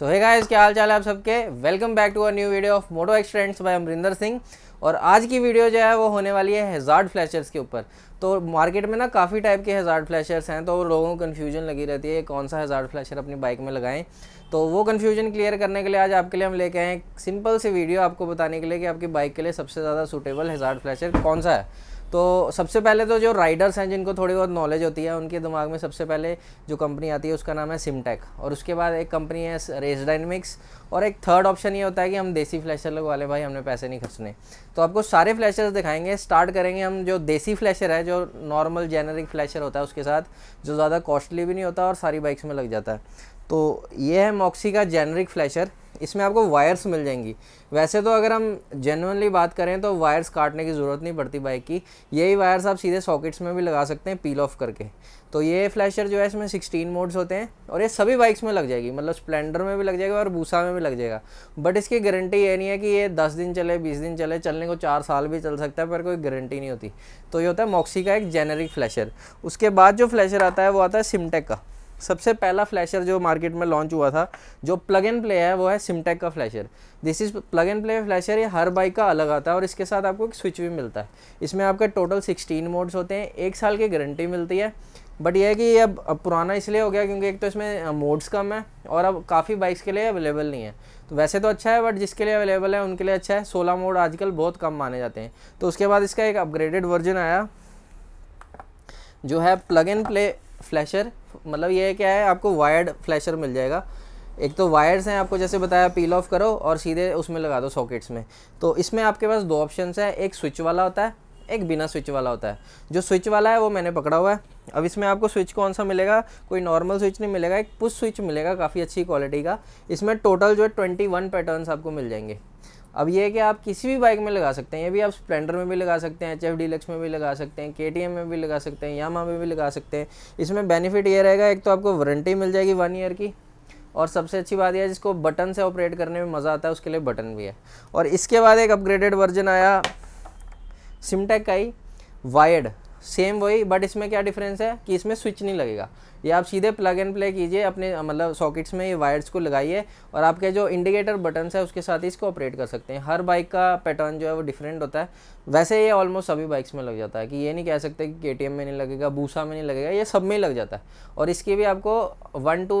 सो hey guys क्या हाल चाल है आप सबके welcome back to our new video of Moto Xtrends by Amarinder Singh और आज की वीडियो जो है वो होने वाली है हेजार्ड फ्लैशर्स के ऊपर तो मार्केट में ना काफ़ी टाइप के हेजार्ड फ्लैशर्स हैं तो लोगों को कन्फ्यूजन लगी रहती है कौन सा हेजार्ड फ्लैशर अपनी बाइक में लगाएं तो वो कन्फ्यूजन क्लियर करने के लिए आज आपके लिए हम लेके आए हैं सिंपल सी वीडियो आपको बताने के लिए कि आपकी बाइक के लिए सबसे ज़्यादा सूटेबल हिजार फ्लैशर कौन सा है तो सबसे पहले तो जो राइडर्स हैं जिनको थोड़ी बहुत नॉलेज होती है उनके दिमाग में सबसे पहले जो कंपनी आती है उसका नाम है सिमटेक और उसके बाद एक कंपनी है रेस डायनमिक्स और एक थर्ड ऑप्शन ये होता है कि हम देसी फ्लैशर लोग वाले भाई हमने पैसे नहीं खर्चने तो आपको सारे फ्लैशर्स दिखाएंगे स्टार्ट करेंगे हम जो देसी फ्लैशर है जो नॉर्मल जेनरिक फ्लैशर होता है उसके साथ जो ज़्यादा कॉस्टली भी नहीं होता और सारी बाइक्स में लग जाता है तो ये है मॉक्सी का जेनरिक फ्लैशर इसमें आपको वायर्स मिल जाएंगी वैसे तो अगर हम जेनवनली बात करें तो वायर्स काटने की ज़रूरत नहीं पड़ती बाइक की यही वायर्स आप सीधे सॉकेट्स में भी लगा सकते हैं पील ऑफ करके तो ये फ्लैशर जो है इसमें 16 मोड्स होते हैं और ये सभी बाइक्स में लग जाएगी मतलब स्प्लेंडर में भी लग जाएगा और भूसा में भी लग जाएगा बट इसकी गारंटी ये नहीं है कि ये दस दिन चले बीस दिन चले चलने को चार साल भी चल सकता है पर कोई गारंटी नहीं होती तो ये होता है मॉक्सी का एक जेनरिक फ्लैशर उसके बाद जो फ्लैशर आता है वो आता है सिमटेक का सबसे पहला फ्लैशर जो मार्केट में लॉन्च हुआ था जो प्लग एंड प्ले है वो है सिमटेक का flasher this is plug and play flasher ये हर बाइक का अलग आता है और इसके साथ आपको एक स्विच भी मिलता है इसमें आपके टोटल सिक्सटीन मोड्स होते हैं एक साल की गारंटी मिलती है बट यह है कि ये अब पुराना इसलिए हो गया क्योंकि एक तो इसमें मोड्स कम है और अब काफ़ी बाइक्स के लिए अवेलेबल नहीं है तो वैसे तो अच्छा है बट जिसके लिए अवेलेबल है उनके लिए अच्छा है सोलह मोड आजकल बहुत कम माने जाते हैं तो उसके बाद इसका एक अपग्रेडेड वर्जन आया जो है प्लग एंड प्ले फ्लैशर मतलब ये क्या है आपको वायर्ड फ्लैशर मिल जाएगा एक तो वायर्स हैं आपको जैसे बताया पील ऑफ करो और सीधे उसमें लगा दो सॉकेट्स में तो इसमें आपके पास दो ऑप्शन है एक स्विच वाला होता है एक बिना स्विच वाला होता है जो स्विच वाला है वो मैंने पकड़ा हुआ है अब इसमें आपको स्विच कौन सा मिलेगा कोई नॉर्मल स्विच नहीं मिलेगा एक पुश स्विच मिलेगा काफ़ी अच्छी क्वालिटी का इसमें टोटल जो है ट्वेंटी वन पैटर्न आपको मिल जाएंगे अब ये है कि आप किसी भी बाइक में लगा सकते हैं ये भी आप स्प्लेंडर में भी लगा सकते हैं एच एफ डीलक्स में भी लगा सकते हैं के में भी लगा सकते हैं यामा में भी लगा सकते हैं इसमें बेनिफिट ये रहेगा एक तो आपको वारंटी मिल जाएगी वन ईयर की और सबसे अच्छी बात यह जिसको बटन से ऑपरेट करने में मज़ा आता है उसके लिए बटन भी है और इसके बाद एक अपग्रेडेड वर्जन आया सिमटेक का ही वायर्ड सेम वही बट इसमें क्या डिफरेंस है कि इसमें स्विच नहीं लगेगा ये आप सीधे प्लग एंड प्ले कीजिए अपने मतलब सॉकेट्स में ये वायर्स को लगाइए और आपके जो इंडिकेटर बटन्स है उसके साथ ही इसको ऑपरेट कर सकते हैं हर बाइक का पैटर्न जो है वो डिफरेंट होता है वैसे ये ऑलमोस्ट सभी बाइक्स में लग जाता है कि ये नहीं कह सकते कि के में नहीं लगेगा बूसा में नहीं लगेगा ये सब में ही लग जाता है और इसकी भी आपको one two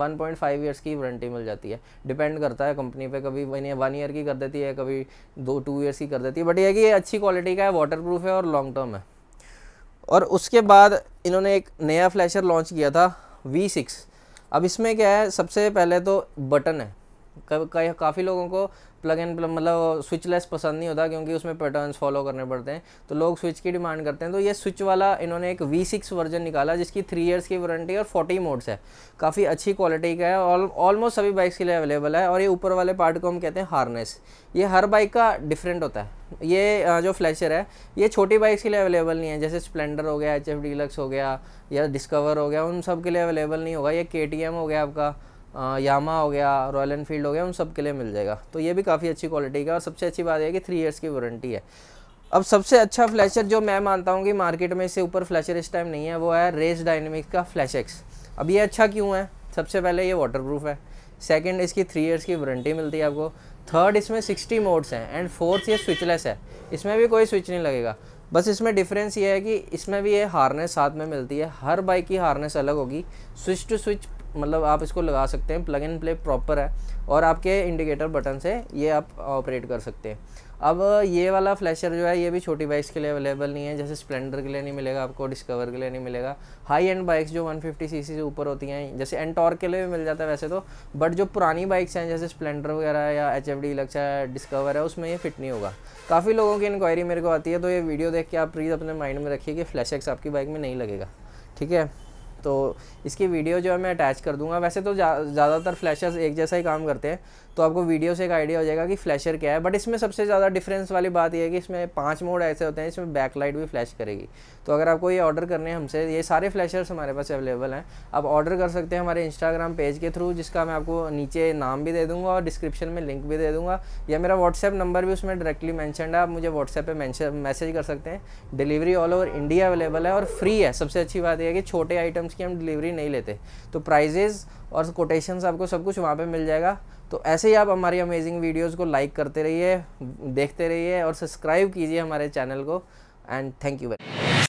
one point five years की वारंटी मिल जाती है डिपेंड करता है कंपनी पर कभी वन ईयर की कर देती है कभी दो टू ईयर्स की कर देती है बट यह कि ये अच्छी क्वालिटी का है वाटर प्रूफ है और लॉन्ग टर्म है और उसके बाद इन्होंने एक नया फ्लैशर लॉन्च किया था वी सिक्स अब इसमें क्या है सबसे पहले तो बटन है काफ़ी लोगों को प्लग एंड प्लग मतलब स्विचलेस पसंद नहीं होता क्योंकि उसमें पैटर्न्स फॉलो करने पड़ते हैं तो लोग स्विच की डिमांड करते हैं तो ये स्विच वाला इन्होंने एक वी सिक्स वर्जन निकाला जिसकी थ्री ईयर्स की वारंटी और फोर्टी मोड्स है काफ़ी अच्छी क्वालिटी का है ऑलमोस्ट सभी बाइक्स के लिए अवेलेबल है और ये ऊपर वाले पार्ट को हम कहते हैं हारनेस ये हर बाइक का डिफरेंट होता है ये जो फ्लैशर है ये छोटी बाइक्स के लिए अवेलेबल नहीं है जैसे स्प्लेंडर हो गया एच एफ डीलक्स हो गया या डिस्कवर हो गया उन सब के लिए अवेलेबल नहीं होगा ये के हो गया आपका यामा हो गया रॉयल एनफील्ड हो गया उन सब के लिए मिल जाएगा तो ये भी काफ़ी अच्छी क्वालिटी का और सबसे अच्छी बात यह कि थ्री ईयर्स की वारंटी है अब सबसे अच्छा फ्लैशर जो मैं मानता हूँ कि मार्केट में इससे ऊपर फ्लैशर इस टाइम नहीं है वो है रेस डायनेमिक्स का फ्लैशेक्स अब ये अच्छा क्यों है सबसे पहले ये वाटरप्रूफ है सेकंड इसकी थ्री इयर्स की वारंटी मिलती है आपको थर्ड इसमें सिक्सटी मोड्स हैं एंड फोर्थ ये स्विचलेस है इसमें भी कोई स्विच नहीं लगेगा बस इसमें डिफरेंस ये है कि इसमें भी ये हारनेस साथ में मिलती है हर बाइक की हारनेस अलग होगी स्विच टू स्विच मतलब आप इसको लगा सकते हैं प्लग एंड प्ले प्रॉपर है और आपके इंडिकेटर बटन से ये आप ऑपरेट कर सकते हैं अब ये वाला फ्लैशर जो है ये भी छोटी बाइक्स के लिए अवेलेबल नहीं है जैसे स्प्लेंडर के लिए नहीं मिलेगा आपको डिस्कवर के लिए नहीं मिलेगा हाई एंड बाइक्स जो 150 सीसी से ऊपर होती हैं जैसे एंटॉर के लिए भी मिल जाता है वैसे तो बट जो पुरानी बाइक्स हैं जैसे स्प्लेंडर वगैरह या एच एफ है डिस्कवर है उसमें ये फिट नहीं होगा काफ़ी लोगों की इंक्वायरी मेरे को आती है तो ये वीडियो देख के आप प्लीज़ अपने माइंड में रखिए कि फ्लैश एक्स आपकी बाइक में नहीं लगेगा ठीक है तो इसकी वीडियो जो है मैं अटैच कर दूंगा वैसे तो ज़्यादातर जा, फ्लैशर्स एक जैसा ही काम करते हैं तो आपको वीडियो से एक आइडिया हो जाएगा कि फ्लैशर क्या है बट इसमें सबसे ज़्यादा डिफरेंस वाली बात यह है कि इसमें पाँच मोड ऐसे होते हैं इसमें बैकलाइट भी फ्लैश करेगी तो अगर आपको ये ऑर्डर करने हैं हमसे ये सारे फ्लैशर्स हमारे पास अवेलेबल हैं आप ऑर्डर कर सकते हैं हमारे इंस्टाग्राम पेज के थ्रू जिसका मैं आपको नीचे नाम भी दे दूँगा और डिस्क्रिप्शन में लिंक भी दे दूँगा या मेरा व्हाट्सएप नंबर भी उसमें डायरेक्टली मैंशनड है आप मुझे व्हाट्सएप पर मैसेज कर सकते हैं delivery all over India available है और फ्री है सबसे अच्छी बात यह है कि छोटे आइटम्स उसकी हम डिलीवरी नहीं लेते तो प्राइजेज़ और कोटेशंस आपको सब कुछ वहाँ पे मिल जाएगा तो ऐसे ही आप हमारी अमेजिंग वीडियोज़ को लाइक करते रहिए देखते रहिए और सब्सक्राइब कीजिए हमारे चैनल को एंड थैंक यू वेरी